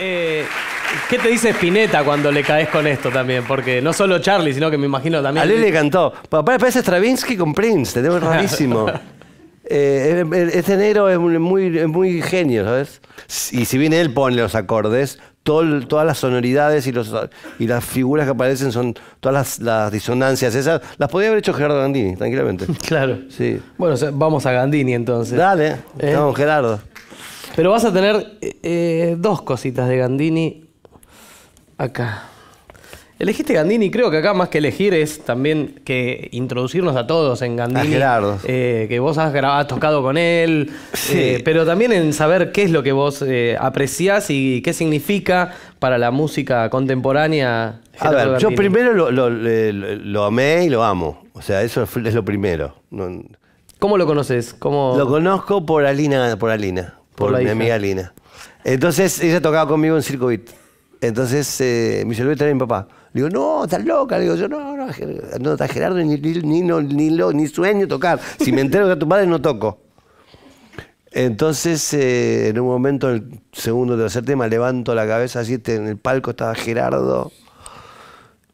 Eh, ¿Qué te dice Spinetta cuando le caes con esto también? Porque no solo Charlie, sino que me imagino también. A él le cantó. parece Stravinsky con Prince, te tengo rarísimo. Eh, este negro es muy, genio, ¿sabes? Y si bien él pone los acordes, todas las sonoridades y, las figuras que aparecen son todas las, disonancias esas. Las podía haber hecho Gerardo Gandini, tranquilamente. Claro. Sí. Bueno, vamos a Gandini entonces. Dale, Vamos eh. Gerardo. Pero vas a tener eh, dos cositas de Gandini acá. Elegiste Gandini, creo que acá más que elegir es también que introducirnos a todos en Gandini. Eh, que vos has, tocado con él, eh, pero también en saber qué es lo que vos apreciás y qué significa para la música contemporánea. a ver, yo primero lo, amé y lo amo. O sea, eso es lo primero. ¿Cómo lo conoces? Lo conozco por Alina, por Alina, por, mi amiga Lina. Entonces ella tocaba conmigo en Circo Beat. Entonces mi eh, me dice, mi papá. Le digo, no, estás loca. Le digo, yo no, no, no está Gerardo ni, ni, ni sueño tocar. Si me entero que a tu padre no toco. Entonces, eh, en un momento, en el segundo o tercer tema, levanto la cabeza así, este, en el palco estaba Gerardo.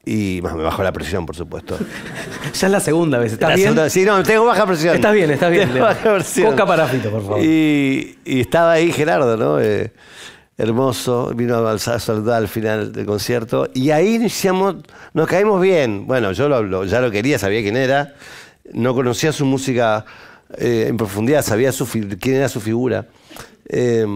Y más me bajó la presión, por supuesto. ya es la segunda vez, ¿estás bien? sí, no, tengo baja presión. Estás bien, estás bien. por favor. Y, estaba ahí Gerardo, ¿no? Eh, hermoso, vino a saludar al final del concierto. Y ahí iniciamos, nos caímos bien. Bueno, yo lo, hablo, ya lo quería, sabía quién era. No conocía su música eh, en profundidad, sabía quién era su figura. Eh,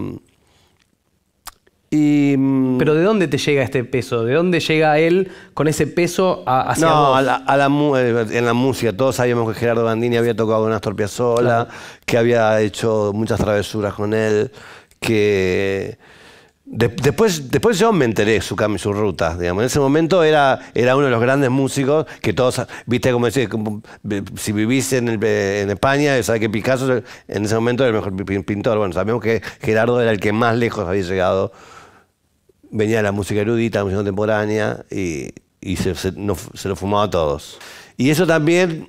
Mm, Pero ¿de dónde te llega este peso? ¿De dónde llega él con ese peso a, hacia No, vos? A la, eh, en la música. Todos sabíamos que Gerardo Bandini había tocado unas Astor Piazzolla, que había hecho muchas travesuras con él, que... después, después yo me enteré su cambio y su ruta, digamos. En ese momento era, era uno de los grandes músicos que todos, viste, como decís, eh, si vivís en, eh, España, sabes que Picasso en ese momento era el mejor pintor. Bueno, sabemos que Gerardo era el que más lejos había llegado venía la música erudita, la música contemporánea, y, se, lo fumaba a todos. Y eso también,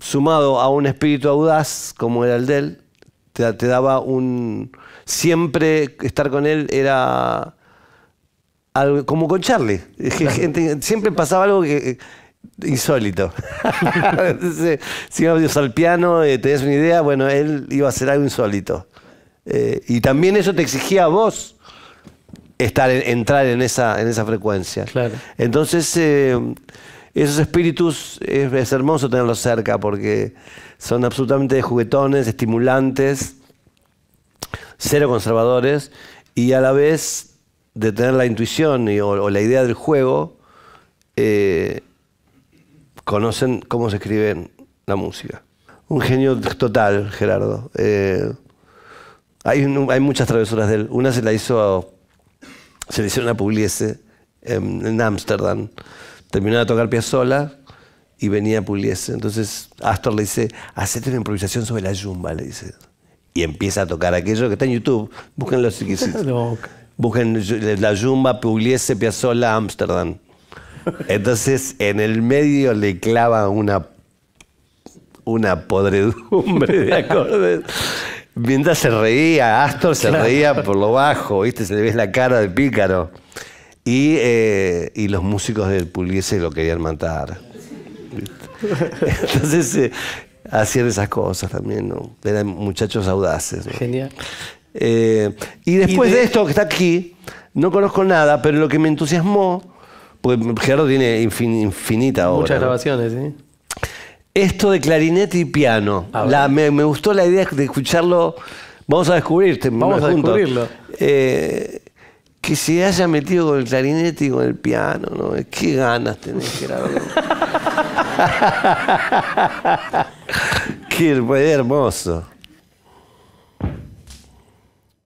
sumado a un espíritu audaz como era el de él, te, daba un... Siempre estar con él era algo, como con Charlie. siempre pasaba algo que eh, insólito. si ibas al piano, eh, tenías una idea, bueno, él iba a hacer algo insólito. Eh, y también eso te exigía a vos estar entrar en esa, en esa frecuencia. Entonces, eh, esos espíritus es, hermoso tenerlos cerca porque son absolutamente juguetones, estimulantes, cero conservadores y a la vez de tener la intuición y, o, la idea del juego, eh, conocen cómo se escribe la música. Un genio total, Gerardo. Eh, hay, hay muchas travesuras de él. Una se la hizo a se le hicieron una Pugliese en Ámsterdam. terminó de tocar Piazzolla y venía Pugliese. Entonces Astor le dice, hacete una improvisación sobre la yumba, le dice. Y empieza a tocar aquello que está en YouTube. busquen si quisiste. Busquen la yumba, Pugliese, piazzola Ámsterdam. Entonces en el medio le clava una una podredumbre de acordes. Mientras se reía, Astor se reía por lo bajo, ¿viste? Se le ve la cara de pícaro. Y, eh, los músicos del Puliese lo querían matar. Entonces eh, hacían esas cosas también, ¿no? Eran muchachos audaces. Genial. Eh, y después de... esto que está aquí, no conozco nada, pero lo que me entusiasmó, porque Gerardo tiene infinita obra. Muchas grabaciones, ¿sí? esto de clarinete y piano. Ah, me, gustó la idea de escucharlo. Vamos a descubrirte. Vamos a descubrirlo. Eh, que se haya metido con el clarinete y con el piano, ¿no? Qué ganas tenés, Gerardo. Qué hermoso.